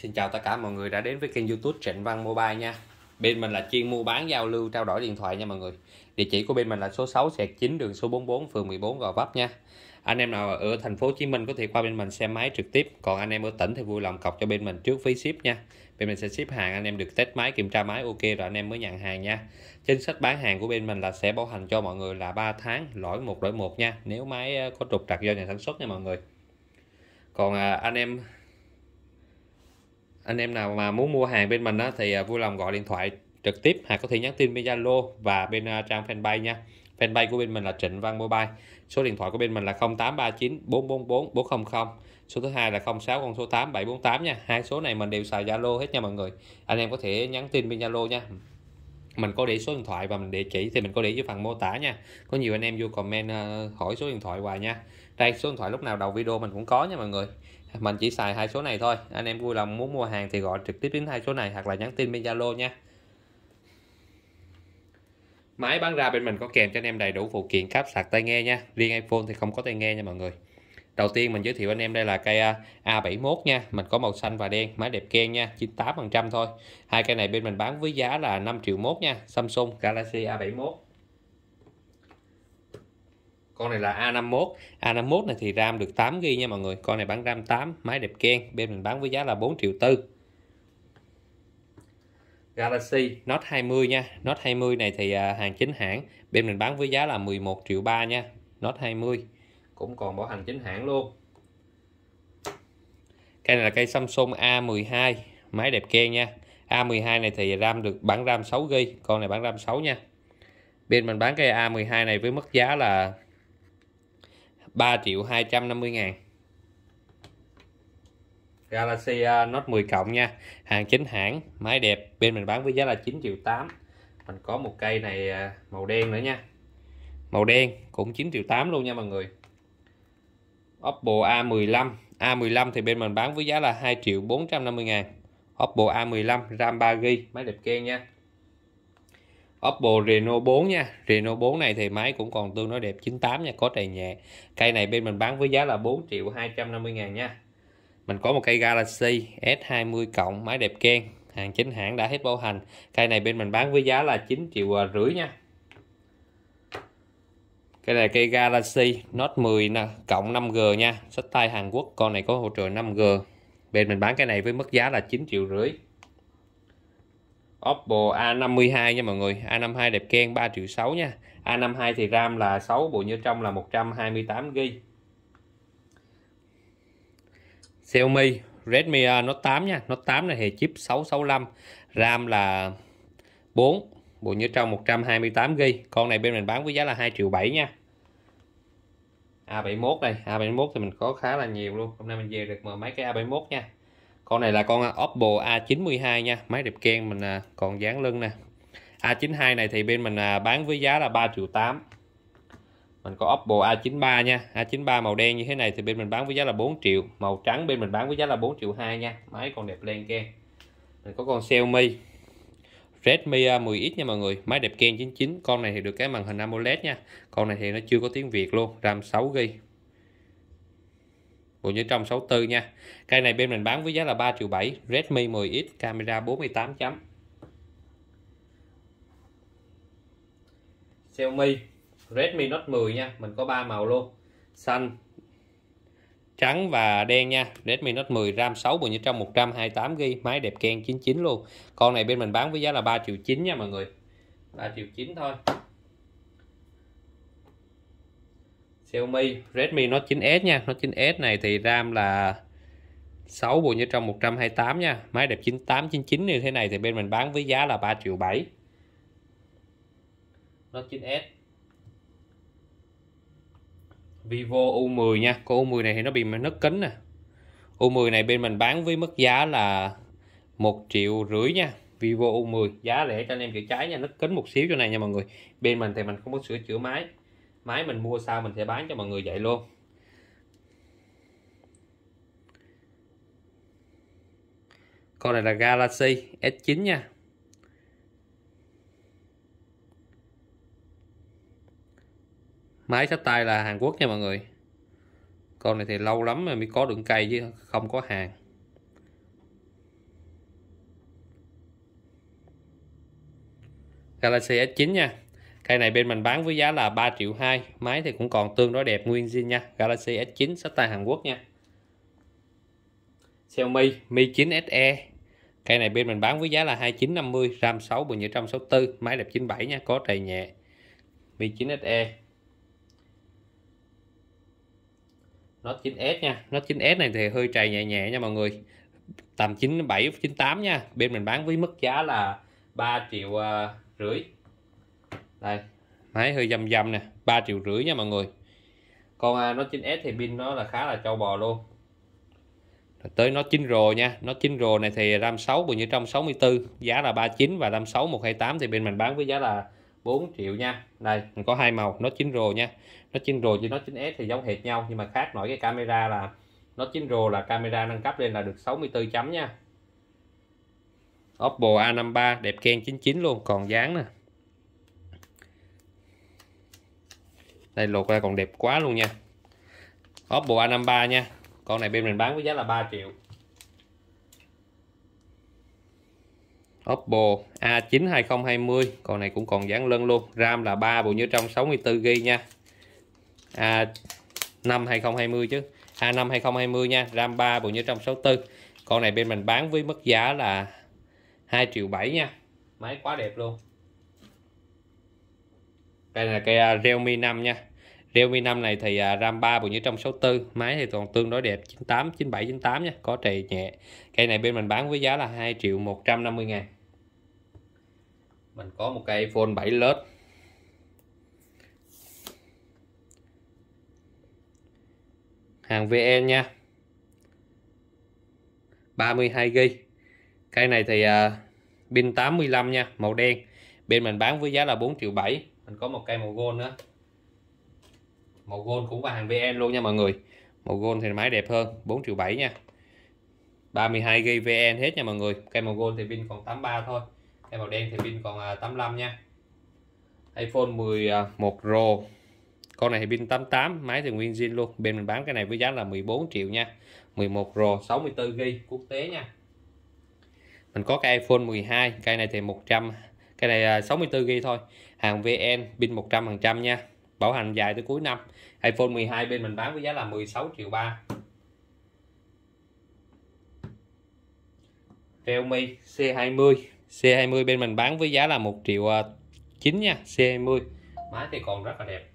Xin chào tất cả mọi người đã đến với kênh youtube Trịnh Văn Mobile nha Bên mình là chuyên mua bán giao lưu trao đổi điện thoại nha mọi người Địa chỉ của bên mình là số 6 xẹt 9 đường số 44 phường 14 Gò Vấp nha Anh em nào ở thành phố Hồ Chí Minh có thể qua bên mình xem máy trực tiếp Còn anh em ở tỉnh thì vui lòng cọc cho bên mình trước phí ship nha Bên mình sẽ ship hàng anh em được test máy kiểm tra máy ok rồi anh em mới nhận hàng nha Chính sách bán hàng của bên mình là sẽ bảo hành cho mọi người là 3 tháng lỗi một đổi một nha Nếu máy ờ, có trục trặc do nhà sản xuất nha mọi người còn à, anh em anh em nào mà muốn mua hàng bên mình á, thì à, vui lòng gọi điện thoại trực tiếp hoặc có thể nhắn tin bên Zalo và bên à, trang fanpage nha fanpage của bên mình là Trịnh Văn Mobile số điện thoại của bên mình là 0839 444 400 số thứ hai là 06 con số 8 748 nha hai số này mình đều xài Zalo hết nha mọi người anh em có thể nhắn tin bên Zalo nha mình có để số điện thoại và mình địa chỉ thì mình có để dưới phần mô tả nha có nhiều anh em vô comment à, hỏi số điện thoại hoài nha đây số điện thoại lúc nào đầu video mình cũng có nha mọi người mình chỉ xài hai số này thôi anh em vui lòng muốn mua hàng thì gọi trực tiếp đến hai số này hoặc là nhắn tin bên zalo nha máy bán ra bên mình có kèm cho anh em đầy đủ phụ kiện cáp sạc tai nghe nha riêng iphone thì không có tai nghe nha mọi người đầu tiên mình giới thiệu anh em đây là cây A71 nha mình có màu xanh và đen máy đẹp ken nha 98 phần trăm thôi hai cây này bên mình bán với giá là 5 triệu mốt nha Samsung Galaxy A71 con này là A51 A51 này thì RAM được 8GB nha mọi người con này bán RAM 8 máy đẹp ken bên mình bán với giá là 4 triệu tư Galaxy Note 20 nha Note 20 này thì à, hàng chính hãng bên mình bán với giá là 11 triệu 3 nha Note 20 cũng còn bảo hành chính hãng luôn cây này là cây Samsung A12 máy đẹp ken nha A12 này thì RAM được bản RAM 6GB con này bản RAM 6 nha bên mình bán cây A12 này với mức giá là 3 triệu 250 ngàn Galaxy à, Note 10 cộng nha hàng chính hãng máy đẹp bên mình bán với giá là 9 triệu 8 mình có một cây này à, màu đen nữa nha màu đen cũng 9 triệu 8 luôn nha mọi người Oppo A15 A15 thì bên mình bán với giá là 2 triệu 450 ngàn Oppo A15 RAM 3GB máy đẹp keng nha Oppo Reno 4 nha Reno 4 này thì máy cũng còn tương đối đẹp 98 nha có trầy nhẹ cây này bên mình bán với giá là 4 triệu 250 ngàn nha mình có một cây Galaxy S20 cộng máy đẹp ken hàng chính hãng đã hết bảo hành cây này bên mình bán với giá là 9 triệu rưỡi nha cây này cây Galaxy Note 10 nè, cộng 5G nha sách tay Hàn Quốc con này có hỗ trợ 5G bên mình bán cái này với mức giá là 9 triệu rưỡi Oppo A52 nha mọi người A52 đẹp ken 3 triệu 6 nha A52 thì RAM là 6 bộ nhớ trong là 128GB Xiaomi Redmi Note 8 nha Note 8 này thì chip 665 RAM là 4 bộ nhớ trong 128GB con này bên mình bán với giá là 2 triệu 7 nha A71 này A71 thì mình có khá là nhiều luôn hôm nay mình về được mở mấy cái A71 nha con này là con à, Oppo A92 nha máy đẹp ken mình à, còn dán lưng nè A92 này thì bên mình à, bán với giá là 3 triệu 8 mình có Oppo A93 nha A93 màu đen như thế này thì bên mình bán với giá là 4 triệu màu trắng bên mình bán với giá là 4 triệu 2 nha máy còn đẹp lên ken mình có con Xiaomi Redmi 10X nha mọi người máy đẹp ken 99 con này thì được cái màn hình AMOLED nha con này thì nó chưa có tiếng Việt luôn RAM 6GB bộ nhớ trong 64 nha cây này bên mình bán với giá là 3 triệu 7 Redmi 10X camera 48 chấm Xiaomi Redmi Note 10 nha mình có 3 màu luôn xanh trắng và đen nha Redmi Note 10 RAM 6 bộ nhớ trong 128GB máy đẹp ken 99 luôn con này bên mình bán với giá là 3 triệu 9 nha mọi người 3 triệu 9 thôi Xiaomi Redmi Note 9S nha Note 9S này thì RAM là 6 bộ nhớ trong 128 nha máy đẹp 9899 như thế này thì bên mình bán với giá là 3 triệu 7 Note 9S Vivo U10 nha con U10 này thì nó bị nứt kính nè U10 này bên mình bán với mức giá là 1 triệu rưỡi nha Vivo U10 giá rẻ cho anh em chữa trái nha nứt kính một xíu chỗ này nha mọi người bên mình thì mình không có sửa chữa máy máy mình mua sao mình sẽ bán cho mọi người vậy luôn con này là Galaxy S9 nha máy sách tay là Hàn Quốc nha mọi người con này thì lâu lắm mới có đường cây chứ không có hàng Galaxy S9 nha Cây này bên mình bán với giá là 3 triệu 2 Máy thì cũng còn tương đối đẹp nguyên zin nha Galaxy S9 sách tay Hàn Quốc nha Xiaomi Mi 9 SE Cây này bên mình bán với giá là 2950 RAM 6 bộ nhớ 164 Máy đẹp 97 nha Có trầy nhẹ Mi 9 SE Note 9S nha Note 9S này thì hơi trầy nhẹ nhẹ nha mọi người Tầm 97, 98 nha Bên mình bán với mức giá là 3 triệu à, rưỡi đây máy hơi dâm dâm nè 3 triệu rưỡi nha mọi người con à, nó 9S thì pin nó là khá là trâu bò luôn rồi tới nó chín rồ nha nó chín rồ này thì ram 6 cũng như trong 64 giá là 39 và ram 6 128 thì bên mình bán với giá là 4 triệu nha đây mình có hai màu nó chín rồ nha nó chín rồ chứ nó 9S thì giống hệt nhau nhưng mà khác nổi cái camera là nó chín rồ là camera nâng cấp lên là được 64 chấm nha Oppo A53 đẹp khen 99 luôn còn dáng nè đây lột ra còn đẹp quá luôn nha Oppo A53 nha con này bên mình bán với giá là 3 triệu Oppo A9 2020 con này cũng còn dán lưng luôn RAM là 3 bộ nhớ trong 64GB nha A5 2020 chứ A5 2020 nha RAM 3 bộ nhớ trong 64 con này bên mình bán với mức giá là 2 triệu 7 nha máy quá đẹp luôn đây là cây à, Realme 5 nha Realme 5 này thì à, RAM 3 bộ nhớ trong 64 máy thì còn tương đối đẹp 98 97 98 nha có trầy nhẹ cây này bên mình bán với giá là 2 triệu 150 ngàn mình có một cây iPhone 7 led hàng VN nha 32GB cây này thì à, pin uh, pin 85 nha màu đen bên mình bán với giá là 4 triệu 7 mình có một cây màu gold nữa màu gold cũng là hàng VN luôn nha mọi người màu gold thì máy đẹp hơn 4 triệu 7 nha 32 gb VN hết nha mọi người cây màu gold thì pin còn 83 thôi cây màu đen thì pin còn 85 à, nha iPhone 11 Pro con này thì pin 88 máy thì nguyên zin luôn bên mình bán cái này với giá là 14 triệu nha 11 Pro 64 gb quốc tế nha mình có cái iPhone 12 cây này thì 100 cái này 64 à, gb thôi hàng VN pin 100% nha bảo hành dài tới cuối năm iPhone 12 bên mình bán với giá là 16 triệu 3 Realme C20 C20 bên mình bán với giá là 1 triệu 9 à, nha C20 máy thì còn rất là đẹp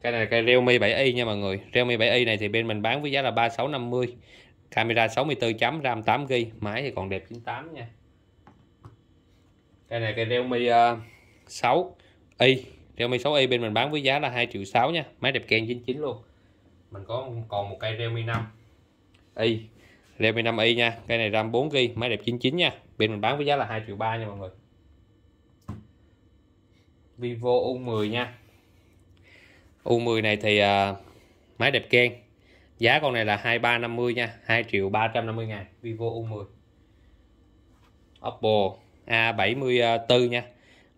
cái này là cây Realme 7i nha mọi người Realme 7i này thì bên mình bán với giá là 3650 camera 64 chấm RAM 8GB máy thì còn đẹp 98 nha đây này cái Realme uh, 6 i Realme 6 i bên mình bán với giá là 2 triệu 6 nha máy đẹp kèn 99 luôn mình có còn một cây Realme 5 y Realme 5 i nha cây này RAM 4 g máy đẹp 99 nha bên mình bán với giá là 2 triệu 3 nha mọi người Vivo U10 nha U10 này thì uh, máy đẹp keng giá con này là 2350 nha 2 triệu 350 ngàn Vivo U10 Oppo A74 à, nha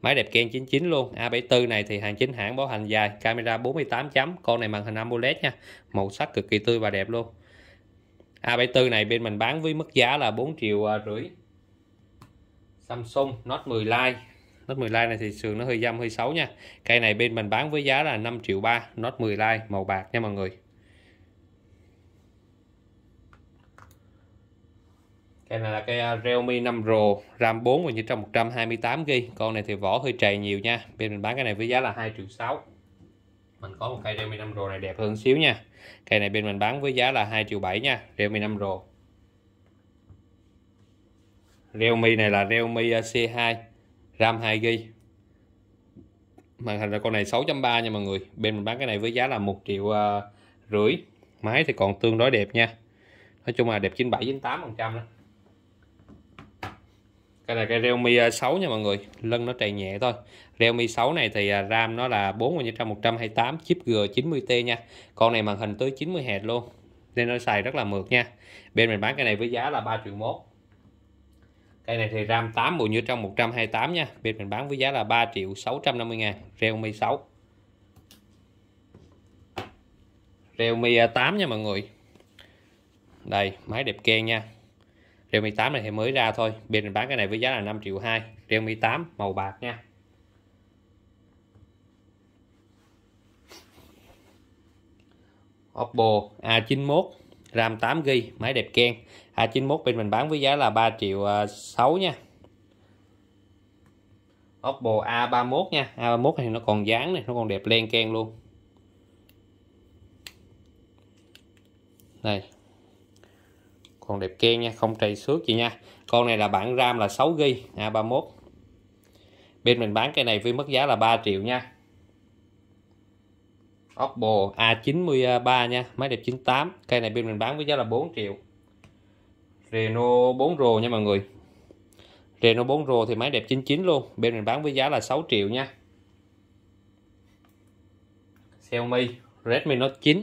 máy đẹp Ken 99 luôn A74 này thì hàng chính hãng bảo hành dài camera 48 chấm con này màn hình AMOLED nha màu sắc cực kỳ tươi và đẹp luôn A74 này bên mình bán với mức giá là 4 triệu à, rưỡi Samsung Note 10 Lite Note 10 Lite này thì sườn nó hơi dăm hơi xấu nha cây này bên mình bán với giá là 5 triệu 3 Note 10 Lite màu bạc nha mọi người Cây này là cây à, Realme 5 Pro, RAM 4 và chỉ trong 128GB. Con này thì vỏ hơi trầy nhiều nha. Bên mình bán cái này với giá là 2 triệu 6. Mình có một cây Realme 5 Pro này đẹp hơn xíu nha. Cây này bên mình bán với giá là 2 triệu 7 nha, Realme 5 Pro. Realme này là Realme à, C2, RAM 2GB. Màn hình là con này 6.3 nha mọi người. Bên mình bán cái này với giá là 1 triệu à, rưỡi. Máy thì còn tương đối đẹp nha. Nói chung là đẹp 97 98% đó. Cái này cái Realme 6 à, nha mọi người lưng nó trầy nhẹ thôi Realme 6 này thì à, RAM nó là 4900 128 chip G90T nha Con này màn hình tới 90Hz luôn Nên nó xài rất là mượt nha Bên mình bán cái này với giá là 3 triệu 1 Cây này thì RAM 8 bộ như trong 128 nha Bên mình bán với giá là 3 triệu 650 ngàn Realme 6 Realme 8 à, nha mọi người Đây máy đẹp keng nha Realme 8 này thì mới ra thôi bên mình bán cái này với giá là 5 triệu 2 Realme 8 màu bạc nha Oppo A91 RAM 8GB máy đẹp ken A91 bên mình bán với giá là 3 triệu 6 à, nha Oppo A31 nha A31 thì nó còn dáng này nó còn đẹp len ken luôn đây còn đẹp ke nha không trầy xước gì nha con này là bản ram là 6 g à, 31 bên mình bán cây này với mức giá là 3 triệu nha Oppo A93 nha máy đẹp 98 cây này bên mình bán với giá là 4 triệu Renault 4 rồ nha mọi người Renault 4 rồ thì máy đẹp 99 luôn bên mình bán với giá là 6 triệu nha Xiaomi Redmi Note 9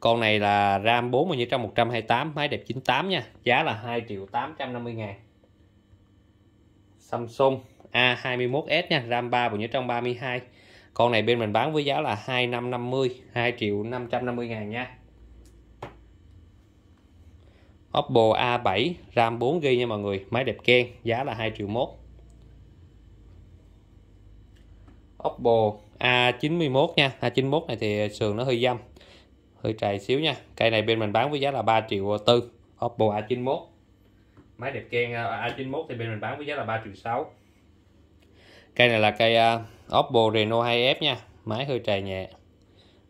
con này là RAM 40 như trong 128 máy đẹp 98 nha giá là 2 triệu 850 ngàn Samsung A21s nha RAM 3 bộ nhớ trong 32 con này bên mình bán với giá là 2550 2 triệu 550 ngàn nha Oppo A7 RAM 4 g nha mọi người máy đẹp ken giá là 2 triệu 1 Oppo A91 nha A91 này thì sườn nó hơi dâm hơi trầy xíu nha cây này bên mình bán với giá là 3 triệu tư Oppo A91 máy đẹp keng ờ, A91 thì bên mình bán với giá là 3 triệu 6 cây này là cây ờ, Oppo Reno 2F nha máy hơi trầy nhẹ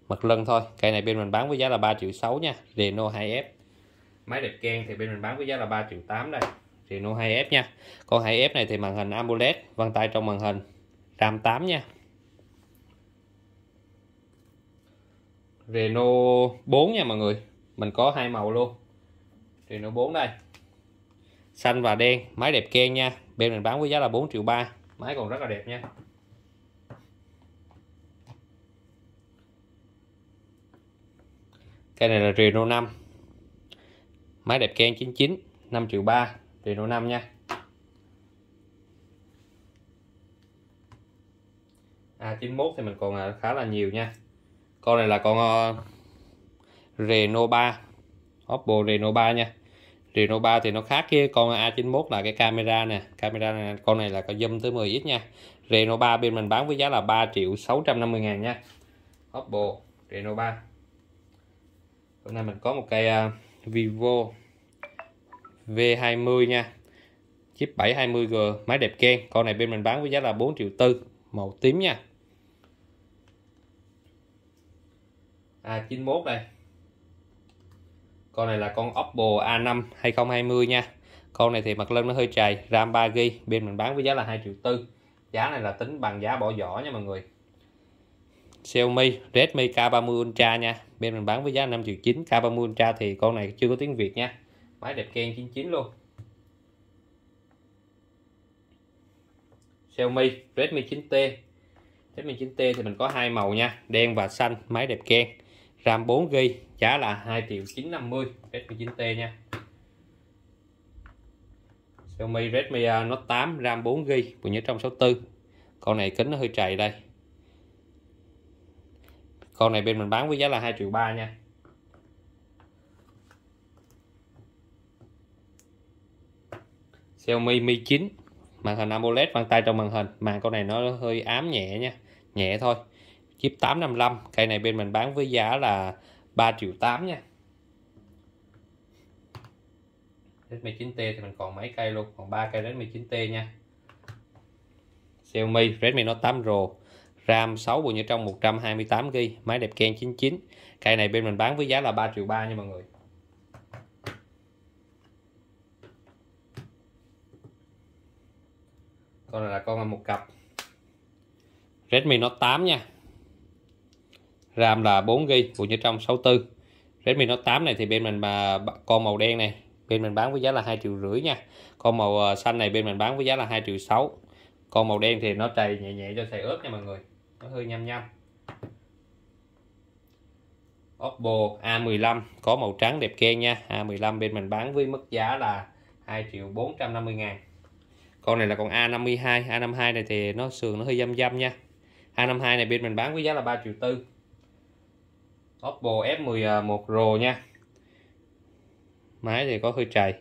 mặt lưng thôi cây này bên mình bán với giá là 3 triệu 6 nha Reno 2F máy đẹp keng thì bên mình bán với giá là 3 triệu 8 đây Reno 2F nha con 2F này thì màn hình AMOLED vân tay trong màn hình RAM 8 nha Renault 4 nha mọi người mình có hai màu luôn Renault 4 đây xanh và đen máy đẹp ken nha bên mình bán với giá là 4 triệu ba máy còn rất là đẹp nha cái này là Renault 5 máy đẹp ken 99 5 triệu 3 Renault 5 nha A91 thì mình còn à, khá là nhiều nha con này là con uh, ờ, Reno 3 Oppo Reno 3 nha Reno 3 thì nó khác với con A91 là cái camera nè camera này, con này là có zoom tới 10x nha Reno 3 bên mình bán với giá là 3 triệu 650 ngàn nha Oppo Reno 3 hôm nay mình có một cây uh, ờ, Vivo V20 nha chip 720G máy đẹp ken con này bên mình bán với giá là 4 triệu tư màu tím nha à, 91 đây con này là con Oppo A5 2020 nha con này thì mặt lưng nó hơi trầy RAM 3GB bên mình bán với giá là 2 triệu tư giá này là tính bằng giá bỏ vỏ nha mọi người Xiaomi Redmi K30 Ultra nha bên mình bán với giá 5 triệu 9 K30 Ultra thì con này chưa có tiếng Việt nha máy đẹp keng 99 luôn Xiaomi Redmi 9T Redmi 9T thì mình có hai màu nha đen và xanh máy đẹp keng RAM 4GB giá là 2 triệu 950 Redmi 9T nha Xiaomi Redmi à, Note 8 RAM 4GB bộ nhớ trong 64 con này kính nó hơi trầy đây con này bên mình bán với giá là 2 triệu 3 nha Xiaomi Mi 9 màn hình AMOLED bàn tay trong màn hình màn con này nó hơi ám nhẹ nha nhẹ thôi chip 855 cây này bên mình bán với giá là 3 triệu 8 nha redmi 19T thì mình còn mấy cây luôn còn 3 cây đến 19T nha Xiaomi Redmi Note 8 Pro RAM 6 bộ nhớ trong 128GB máy đẹp Ken 99 cây này bên mình bán với giá là 3 triệu 3 nha mọi người con này là con là một cặp Redmi Note 8 nha RAM là 4GB của Nhật trong 64 Redmi Note 8 này thì bên mình mà con màu đen này bên mình bán với giá là 2 triệu rưỡi nha con màu ờ, xanh này bên mình bán với giá là 2 triệu 6 con màu đen thì nó trầy nhẹ nhẹ cho xài ướp nha mọi người nó hơi nhăm nhăm Oppo A15 có màu trắng đẹp khen nha A15 bên mình bán với mức giá là 2 triệu 450 ngàn con này là con A52 A52 này thì nó sườn nó hơi dăm dăm nha A52 này bên mình bán với giá là 3 triệu 4 Oppo F11 à, Pro nha máy thì có hơi trầy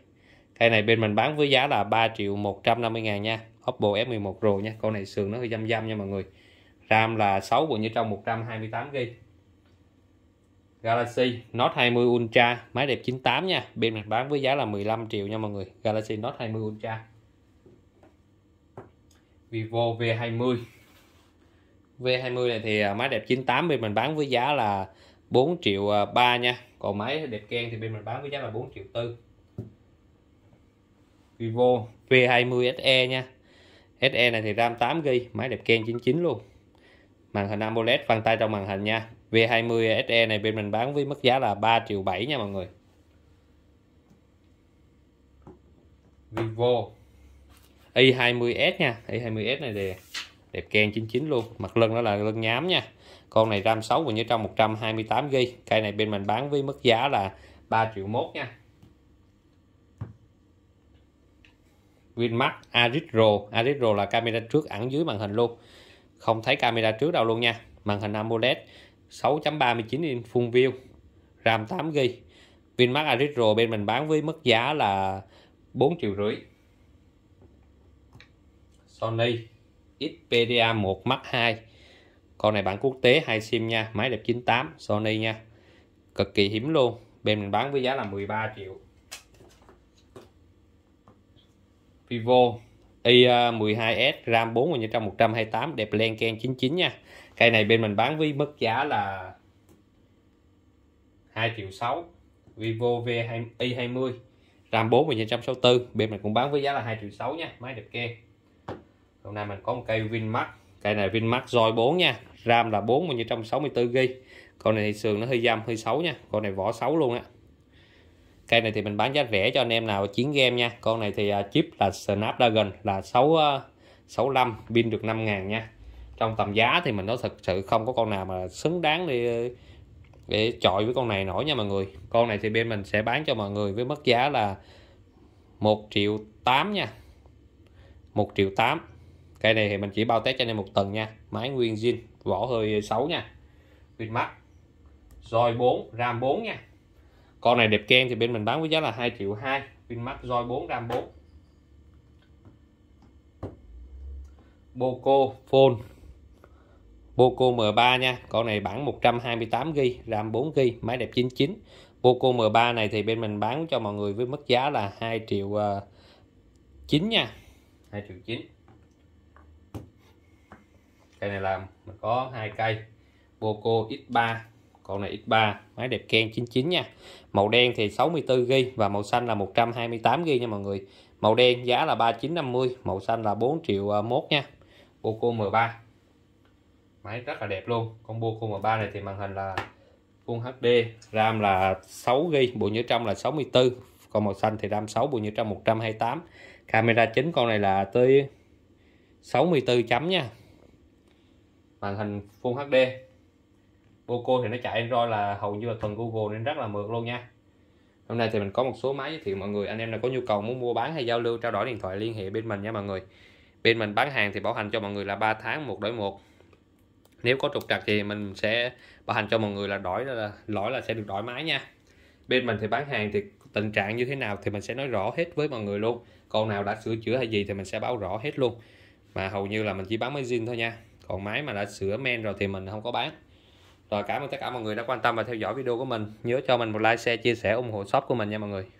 cây này bên mình bán với giá là 3 triệu 150 ngàn nha Oppo F11 Pro nha con này sườn nó hơi dăm dăm nha mọi người RAM là 6 bộ như trong 128GB Galaxy Note 20 Ultra máy đẹp 98 nha bên mình bán với giá là 15 triệu nha mọi người Galaxy Note 20 Ultra Vivo V20 V20 này thì à, máy đẹp 98 bên mình bán với giá là 4 triệu 3 à, nha còn máy đẹp keng thì bên mình bán với giá là 4 triệu tư Vivo V20 SE nha SE này thì RAM 8GB máy đẹp keng 99 luôn màn hình AMOLED vân tay trong màn hình nha V20 SE này bên mình bán với mức giá là 3 triệu 7 nha mọi người Vivo i20s nha i20s này thì đẹp keng 99 luôn mặt lưng nó là lưng nhám nha con này ram 6 và như trong 128 g cây này bên mình bán với mức giá là 3 triệu mốt nha Winmax Aritro Aritro là camera trước ẩn dưới màn hình luôn không thấy camera trước đâu luôn nha màn hình AMOLED 6.39 inch full view RAM 8GB Vinmax Aritro bên mình bán với mức giá là 4 triệu rưỡi Sony Xperia 1 Mark 2 con này bản quốc tế hai sim nha máy đẹp 98 Sony nha cực kỳ hiếm luôn bên mình bán với giá là 13 triệu Vivo i12s à, RAM 4 trong 128 đẹp len ken 99 nha cây này bên mình bán với mức giá là 2 triệu 6 Vivo V2, i20 RAM 4 1964 bên mình cũng bán với giá là 2 triệu 6 nha máy đẹp ken hôm nay mình có một cây Vinmax cây này Vinmax Joy 4 nha RAM là 4 như trong 64 GB con này sườn nó hơi dăm hơi xấu nha con này vỏ xấu luôn á cây này thì mình bán giá rẻ cho anh em nào chiến game nha con này thì à, chip là Snapdragon là 6 65 à, pin được 5 ngàn nha trong tầm giá thì mình nói thật sự không có con nào mà xứng đáng để để chọi với con này nổi nha mọi người con này thì bên mình sẽ bán cho mọi người với mức giá là 1 triệu 8 nha 1 triệu 8 cây này thì mình chỉ bao test cho anh em một tuần nha máy nguyên zin vỏ hơi xấu nha pin mắt roi 4 ram 4 nha con này đẹp kem thì bên mình bán với giá là 2 triệu 2 pin mắt roi 4 ram 4 Boco Phone Boco M3 nha con này bản 128GB RAM 4GB máy đẹp 99 Boco M3 này thì bên mình bán cho mọi người với mức giá là 2 triệu 9 ờ, nha 2 triệu 9 cây này làm mình có hai cây Boco X3 con này X3 máy đẹp Ken 99 nha màu đen thì 64GB và màu xanh là 128GB nha mọi người màu đen giá là 3950 màu xanh là 4 triệu mốt nha Boco M3 máy rất là đẹp luôn con Boco M3 này thì màn hình là Full HD RAM là 6GB bộ nhớ trong là 64 còn màu xanh thì RAM 6 bộ nhớ trong 128 camera chính con này là tới 64 chấm nha màn hình Full HD Poco thì nó chạy Android là hầu như là thuần Google nên rất là mượt luôn nha hôm nay thì mình có một số máy giới thiệu mọi người anh em nào có nhu cầu muốn mua bán hay giao lưu trao đổi điện thoại liên hệ bên mình nha mọi người bên mình bán hàng thì bảo hành cho mọi người là 3 tháng một đổi một nếu có trục trặc thì mình sẽ bảo hành cho mọi người là đổi là lỗi là sẽ được đổi máy nha bên mình thì bán hàng thì tình trạng như thế nào thì mình sẽ nói rõ hết với mọi người luôn còn nào đã sửa chữa hay gì thì mình sẽ báo rõ hết luôn mà hầu như là mình chỉ bán máy zin thôi nha còn máy mà đã sửa men rồi thì mình không có bán rồi cảm ơn tất cả mọi người đã quan tâm và theo dõi video của mình nhớ cho mình một like share chia sẻ ủng hộ shop của mình nha mọi người